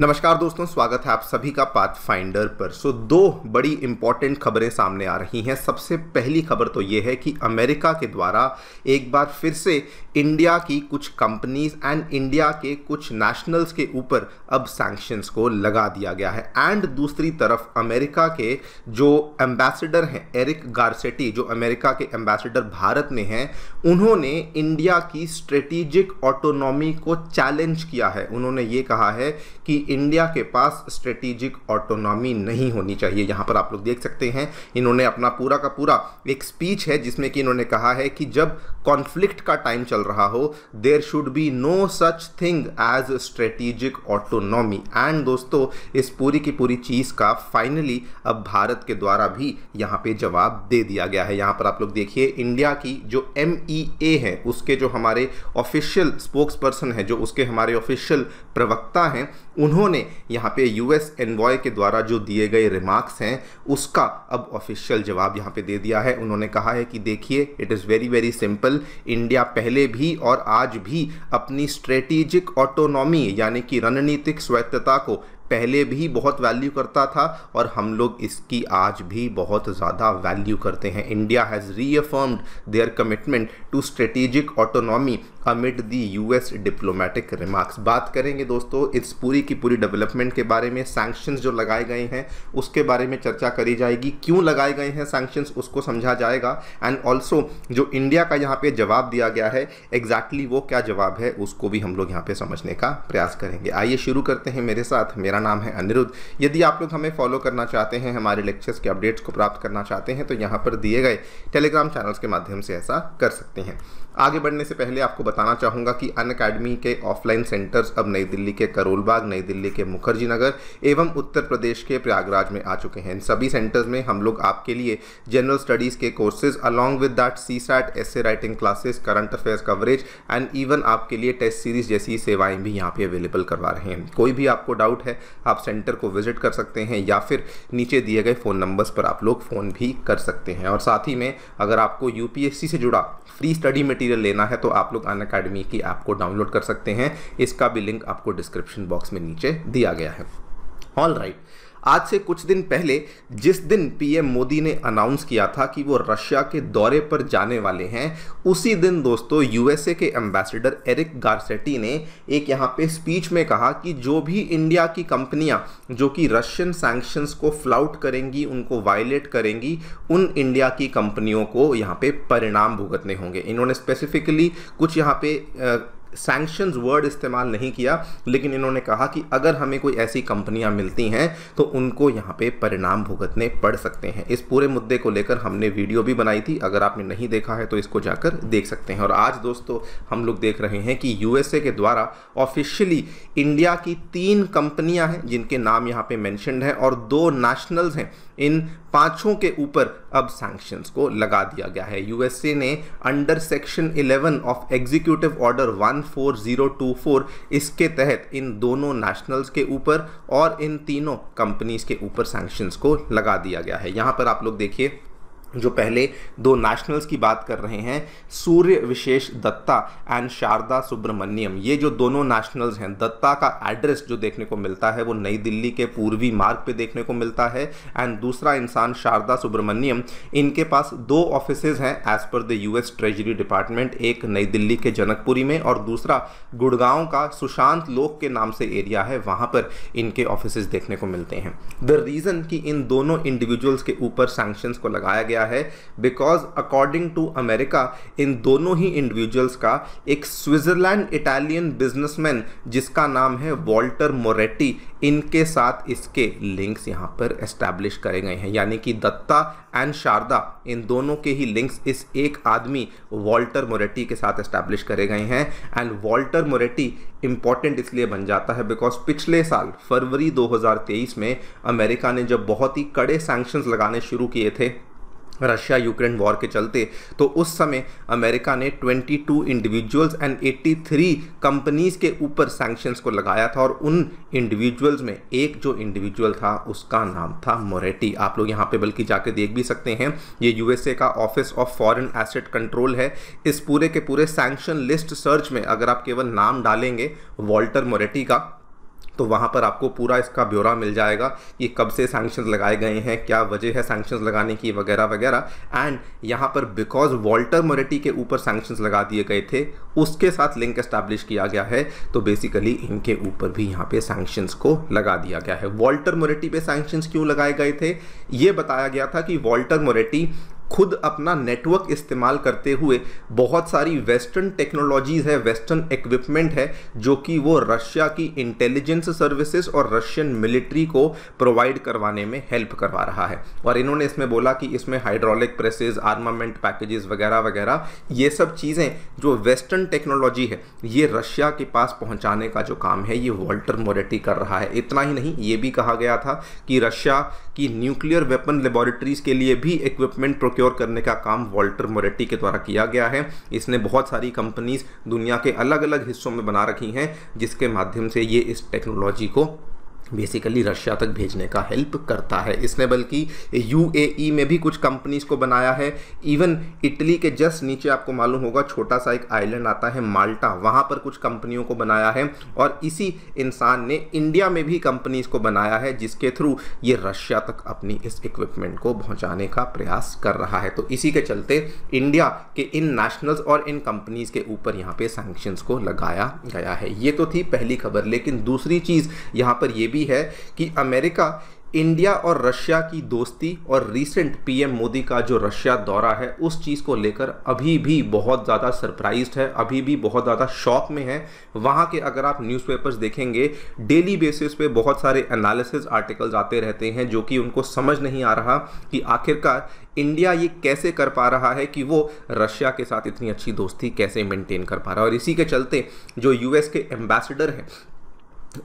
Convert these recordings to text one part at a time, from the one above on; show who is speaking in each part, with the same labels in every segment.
Speaker 1: नमस्कार दोस्तों स्वागत है आप सभी का पाथ फाइंडर पर सो so, दो बड़ी इंपॉर्टेंट खबरें सामने आ रही हैं सबसे पहली खबर तो ये है कि अमेरिका के द्वारा एक बार फिर से इंडिया की कुछ कंपनीज एंड इंडिया के कुछ नेशनल्स के ऊपर अब सैंक्शंस को लगा दिया गया है एंड दूसरी तरफ अमेरिका के जो एम्बेसडर हैं एरिक गारसेटी जो अमेरिका के एम्बेसडर भारत में हैं उन्होंने इंडिया की स्ट्रेटिजिक ऑटोनॉमी को चैलेंज किया है उन्होंने ये कहा है कि इंडिया के पास स्ट्रेटेजिक ऑटोनॉमी नहीं होनी चाहिए यहाँ पर आप लोग देख सकते हैं इन्होंने अपना पूरा का पूरा एक स्पीच है जिसमें कि इन्होंने कहा है कि जब कॉन्फ्लिक्ट का टाइम चल रहा हो there should be no such thing as strategic autonomy and दोस्तों इस पूरी की पूरी चीज़ का फाइनली अब भारत के द्वारा भी यहाँ पे जवाब दे दिया गया है यहाँ पर आप लोग देखिए इंडिया की जो एम e है उसके जो हमारे ऑफिशियल स्पोक्स पर्सन है जो उसके हमारे ऑफिशियल प्रवक्ता हैं उन्होंने उन्होंने यहाँ पे यूएस एनवॉय के द्वारा जो दिए गए रिमार्क्स हैं उसका अब ऑफिशियल जवाब यहाँ पे दे दिया है उन्होंने कहा है कि देखिए it is very very simple India पहले भी और आज भी अपनी स्ट्रेटिजिक ऑटोनॉमी यानी कि रणनीतिक स्वायत्तता को पहले भी बहुत वैल्यू करता था और हम लोग इसकी आज भी बहुत ज़्यादा वैल्यू करते हैं India has reaffirmed their commitment to strategic autonomy amid the US diplomatic remarks बात करेंगे दोस्तों इस पूरी की पूरी डेवलपमेंट के बारे में सैंक्शंस जो लगाए गए हैं उसके बारे में चर्चा करी जाएगी क्यों लगाए गए हैं सैंक्शंस उसको समझा जाएगा एंड ऑल्सो जो इंडिया का यहाँ पे जवाब दिया गया है एग्जैक्टली exactly वो क्या जवाब है उसको भी हम लोग यहाँ पे समझने का प्रयास करेंगे आइए शुरू करते हैं मेरे साथ मेरा नाम है अनिरुद्ध यदि आप लोग हमें फॉलो करना चाहते हैं हमारे लेक्चर्स के अपडेट्स को प्राप्त करना चाहते हैं तो यहाँ पर दिए गए टेलीग्राम चैनल्स के माध्यम से ऐसा कर सकते हैं आगे बढ़ने से पहले आपको बताना चाहूँगा कि अन अकेडमी के ऑफलाइन सेंटर्स अब नई दिल्ली के करोलबाग नई दिल्ली के मुखर्जी नगर एवं उत्तर प्रदेश के प्रयागराज में आ चुके हैं इन सभी सेंटर्स में हम लोग आपके लिए जनरल स्टडीज़ के courses along with that C SAT essay writing classes current affairs coverage and even आपके लिए टेस्ट सीरीज जैसी सेवाएं भी यहाँ पे अवेलेबल करवा रहे हैं कोई भी आपको डाउट है आप सेंटर को विजिट कर सकते हैं या फिर नीचे दिए गए फ़ोन नंबर्स पर आप लोग फ़ोन भी कर सकते हैं और साथ ही में अगर आपको यूपीएससी से जुड़ा फ्री स्टडी मटेरियल लेना है तो आप लोग अन अकेडमी की ऐप को डाउनलोड कर सकते हैं इसका भी लिंक आपको डिस्क्रिप्शन बॉक्स में नीचे दिया गया है ऑल राइट आज से कुछ दिन पहले जिस दिन पीएम मोदी ने अनाउंस किया था कि वो रशिया के दौरे पर जाने वाले हैं उसी दिन दोस्तों यूएसए के एम्बेसडर एरिक गार्सेटी ने एक यहाँ पे स्पीच में कहा कि जो भी इंडिया की कंपनियाँ जो कि रशियन सैंक्शंस को फ्लाउट करेंगी उनको वायलेट करेंगी उन इंडिया की कंपनियों को यहाँ पे परिणाम भुगतने होंगे इन्होंने स्पेसिफिकली कुछ यहाँ पे आ, सैंक्शंस वर्ड इस्तेमाल नहीं किया लेकिन इन्होंने कहा कि अगर हमें कोई ऐसी कंपनियां मिलती हैं तो उनको यहाँ पे परिणाम भुगतने पड़ सकते हैं इस पूरे मुद्दे को लेकर हमने वीडियो भी बनाई थी अगर आपने नहीं देखा है तो इसको जाकर देख सकते हैं और आज दोस्तों हम लोग देख रहे हैं कि यूएसए के द्वारा ऑफिशियली इंडिया की तीन कंपनियां हैं जिनके नाम यहाँ पे मैंशनड हैं और दो नेशनल्स हैं इन पांचों के ऊपर अब सैंक्शंस को लगा दिया गया है यूएसए ने under section 11 of executive order 14024 इसके तहत इन दोनों नेशनल्स के ऊपर और इन तीनों कंपनीज के ऊपर सैंक्शंस को लगा दिया गया है यहां पर आप लोग देखिए जो पहले दो नेशनल्स की बात कर रहे हैं सूर्य विशेष दत्ता एंड शारदा सुब्रमण्यम ये जो दोनों नेशनल्स हैं दत्ता का एड्रेस जो देखने को मिलता है वो नई दिल्ली के पूर्वी मार्ग पे देखने को मिलता है एंड दूसरा इंसान शारदा सुब्रमण्यम इनके पास दो ऑफिस हैं as per the US treasury department एक नई दिल्ली के जनकपुरी में और दूसरा गुड़गांव का सुशांत लोक के नाम से एरिया है वहाँ पर इनके ऑफिस देखने को मिलते हैं द रीज़न कि इन दोनों इंडिविजुअल्स के ऊपर सैंक्शंस को लगाया गया गया है बिकॉज अकॉर्डिंग टू अमेरिका इन दोनों ही इंडिविजुअल्स का एक स्विट्जरलैंड इटालियन बिजनेसमैन जिसका नाम है वॉल्टर मोरेटी इनके साथ इसके लिंक्स यहाँ पर एस्टैब्लिश करे गए हैं यानी कि दत्ता एंड शारदा इन दोनों के ही लिंक्स इस एक आदमी वॉल्टर मोरेटी के साथ एस्टैब्लिश करे गए हैं एंड वॉल्टर मोरेटी इंपॉर्टेंट इसलिए बन जाता है बिकॉज पिछले साल फरवरी 2023 में अमेरिका ने जब बहुत ही कड़े सैंक्शंस लगाने शुरू किए थे रशिया यूक्रेन वॉर के चलते तो उस समय अमेरिका ने 22 इंडिविजुअल्स एंड 83 कंपनीज के ऊपर सैंक्शंस को लगाया था और उन इंडिविजुअल्स में एक जो इंडिविजुअल था उसका नाम था मोरेटी आप लोग यहाँ पे बल्कि जाके देख भी सकते हैं ये यूएसए का office of foreign asset control है इस पूरे के पूरे सैंक्शन लिस्ट सर्च में अगर आप केवल नाम डालेंगे वॉल्टर मोरेटी का तो वहाँ पर आपको पूरा इसका ब्यौरा मिल जाएगा कि कब से सैंक्शंस लगाए गए हैं क्या वजह है सैक्शन लगाने की वगैरह वगैरह एंड यहाँ पर बिकॉज वॉल्टर मोरेटी के ऊपर सैंक्शंस लगा दिए गए थे उसके साथ लिंक एस्टैब्लिश किया गया है तो बेसिकली इनके ऊपर भी यहाँ पे सैंक्शंस को लगा दिया गया है वॉल्टर मोरेटी पे सैंक्शंस क्यों लगाए गए थे ये बताया गया था कि वॉल्टर मोरेटी खुद अपना नेटवर्क इस्तेमाल करते हुए बहुत सारी वेस्टर्न टेक्नोलॉजीज़ है वेस्टर्न इक्विपमेंट है जो कि वो रशिया की इंटेलिजेंस सर्विसेज और रशियन मिलिट्री को प्रोवाइड करवाने में हेल्प करवा रहा है और इन्होंने इसमें बोला कि इसमें हाइड्रोलिक प्रेसेस आर्मामेंट पैकेजेस वगैरह वगैरह ये सब चीज़ें जो वेस्टर्न टेक्नोलॉजी है ये रशिया के पास पहुँचाने का जो काम है ये वॉल्टर मोरेटी कर रहा है इतना ही नहीं ये भी कहा गया था कि रशिया कि न्यूक्लियर वेपन लेबोरेटरीज के लिए भी इक्विपमेंट प्रोक्योर करने का काम वॉल्टर मोरेटी के द्वारा किया गया है इसने बहुत सारी कंपनीज दुनिया के अलग अलग हिस्सों में बना रखी हैं जिसके माध्यम से ये इस टेक्नोलॉजी को बेसिकली रशिया तक भेजने का हेल्प करता है इसने बल्कि यूएई e में भी कुछ कंपनीज़ को बनाया है इवन इटली के जस्ट नीचे आपको मालूम होगा छोटा सा एक आइलैंड आता है माल्टा वहाँ पर कुछ कंपनियों को बनाया है और इसी इंसान ने इंडिया में भी कंपनीज़ को बनाया है जिसके थ्रू ये रशिया तक अपनी इस इक्विपमेंट को पहुँचाने का प्रयास कर रहा है तो इसी के चलते इंडिया के इन नेशनल्स और इन कंपनीज़ के ऊपर यहाँ पर सेंक्शंस को लगाया गया है ये तो थी पहली खबर लेकिन दूसरी चीज़ यहाँ पर यह भी है कि अमेरिका इंडिया और रशिया की दोस्ती और रीसेंट पीएम मोदी का जो रशिया दौरा है उस चीज़ को लेकर अभी भी बहुत ज़्यादा सरप्राइज है अभी भी बहुत ज़्यादा शॉक में है वहाँ के अगर आप न्यूज़पेपर्स देखेंगे डेली बेसिस पे बहुत सारे एनालिसिस आर्टिकल्स आते रहते हैं जो कि उनको समझ नहीं आ रहा कि आखिरकार इंडिया ये कैसे कर पा रहा है कि वो रशिया के साथ इतनी अच्छी दोस्ती कैसे मेंटेन कर पा रहा है और इसी के चलते जो यूएस के एम्बेसडर हैं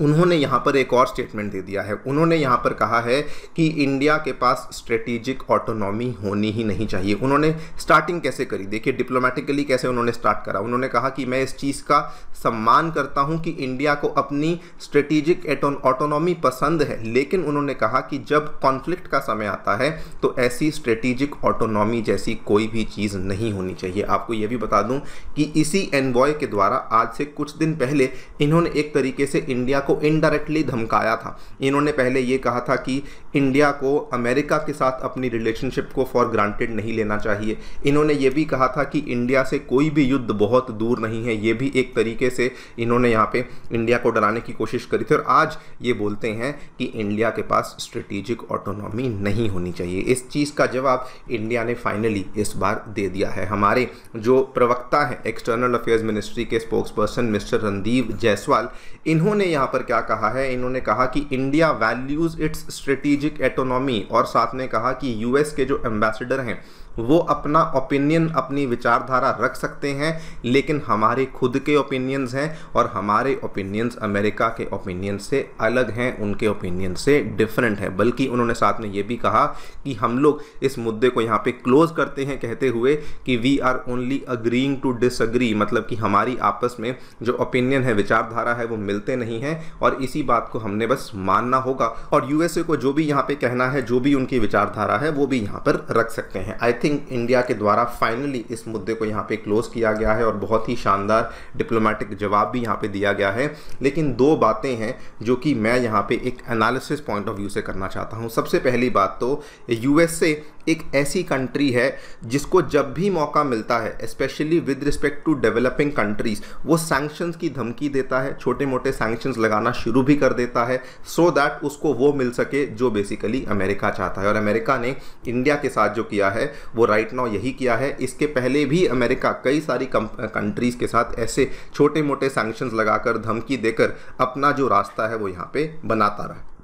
Speaker 1: उन्होंने यहाँ पर एक और स्टेटमेंट दे दिया है उन्होंने यहाँ पर कहा है कि इंडिया के पास स्ट्रेटेजिक ऑटोनॉमी होनी ही नहीं चाहिए उन्होंने स्टार्टिंग कैसे करी देखिए डिप्लोमेटिकली कैसे उन्होंने स्टार्ट करा उन्होंने कहा कि मैं इस चीज़ का सम्मान करता हूँ कि इंडिया को अपनी स्ट्रेटेजिक ऑटोनॉमी पसंद है लेकिन उन्होंने कहा कि जब कॉन्फ्लिक्ट का समय आता है तो ऐसी स्ट्रेटिजिक ऑटोनॉमी जैसी कोई भी चीज़ नहीं होनी चाहिए आपको यह भी बता दूँ कि इसी एनवॉय के द्वारा आज से कुछ दिन पहले इन्होंने एक तरीके से इंडिया इंडिया को इनडायरेक्टली धमकाया था इन्होंने पहले ये कहा था कि इंडिया को अमेरिका के साथ अपनी रिलेशनशिप को फॉर ग्रांटेड नहीं लेना चाहिए इन्होंने ये भी कहा था कि इंडिया से कोई भी युद्ध बहुत दूर नहीं है ये भी एक तरीके से इन्होंने यहाँ पे इंडिया को डराने की कोशिश करी थी और आज ये बोलते हैं कि इंडिया के पास स्ट्रेटेजिक ऑटोनॉमी नहीं होनी चाहिए इस चीज़ का जवाब इंडिया ने फाइनली इस बार दे दिया है हमारे जो प्रवक्ता हैं एक्सटर्नल अफेयर्स मिनिस्ट्री के spokesperson Mister Randeep Jaiswal इन्होंने यहाँ यहाँ पर क्या कहा है इन्होंने कहा कि India values its strategic autonomy और साथ में कहा कि यूएस के जो एम्बेसडर हैं वो अपना ओपिनियन अपनी विचारधारा रख सकते हैं लेकिन हमारे खुद के ओपिनियंस हैं और हमारे ओपिनियंस अमेरिका के ओपिनियन से अलग हैं उनके ओपिनियन से डिफरेंट हैं बल्कि उन्होंने साथ में ये भी कहा कि हम लोग इस मुद्दे को यहाँ पे क्लोज करते हैं कहते हुए कि we are only agreeing to disagree मतलब कि हमारी आपस में जो ओपिनियन है विचारधारा है वो मिलते नहीं हैं और इसी बात को हमने बस मानना होगा और यूएसए को जो भी यहाँ पे कहना है जो भी उनकी विचारधारा है वो भी यहाँ पर रख सकते हैं आई थिंक थिंक इंडिया के द्वारा फाइनली इस मुद्दे को यहाँ पे क्लोज़ किया गया है और बहुत ही शानदार डिप्लोमेटिक जवाब भी यहाँ पे दिया गया है लेकिन दो बातें हैं जो कि मैं यहाँ पे एक एनालिसिस पॉइंट ऑफ व्यू से करना चाहता हूँ सबसे पहली बात तो यूएसए एक ऐसी कंट्री है जिसको जब भी मौका मिलता है specially with respect to developing countries वो सैंक्शन की धमकी देता है छोटे मोटे सैंक्शन लगाना शुरू भी कर देता है सो so दैट उसको वो मिल सके जो बेसिकली अमेरिका चाहता है और अमेरिका ने इंडिया के साथ जो किया है वो राइट नाउ यही किया है इसके पहले भी अमेरिका कई सारी कंट्रीज़ के साथ ऐसे छोटे मोटे सैंक्शंस लगाकर धमकी देकर अपना जो रास्ता है वो यहाँ पे बनाता रहा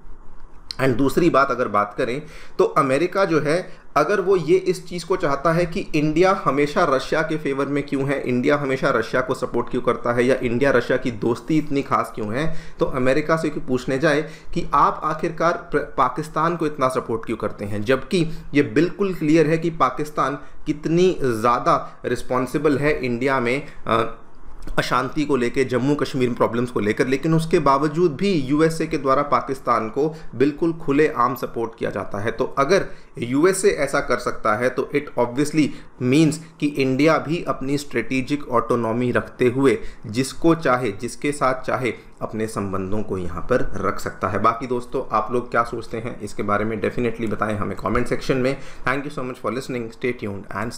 Speaker 1: एंड दूसरी बात अगर बात करें तो अमेरिका जो है अगर वो ये इस चीज़ को चाहता है कि इंडिया हमेशा रशिया के फेवर में क्यों है इंडिया हमेशा रशिया को सपोर्ट क्यों करता है या इंडिया रशिया की दोस्ती इतनी खास क्यों है तो अमेरिका से क्यों पूछने जाए कि आप आखिरकार पाकिस्तान को इतना सपोर्ट क्यों करते हैं जबकि ये बिल्कुल क्लियर है कि पाकिस्तान कितनी ज़्यादा रिस्पॉन्सिबल है इंडिया में आ, अशांति को लेकर जम्मू कश्मीर में प्रॉब्लम्स को लेकर लेकिन उसके बावजूद भी यूएसए के द्वारा पाकिस्तान को बिल्कुल खुले आम सपोर्ट किया जाता है तो अगर यूएसए ऐसा कर सकता है तो इट ऑब्वियसली मीन्स कि इंडिया भी अपनी स्ट्रेटेजिक ऑटोनॉमी रखते हुए जिसको चाहे जिसके साथ चाहे अपने संबंधों को यहाँ पर रख सकता है बाकी दोस्तों आप लोग क्या सोचते हैं इसके बारे में डेफिनेटली बताएं हमें कॉमेंट सेक्शन में thank you so much for listening stay यून एंड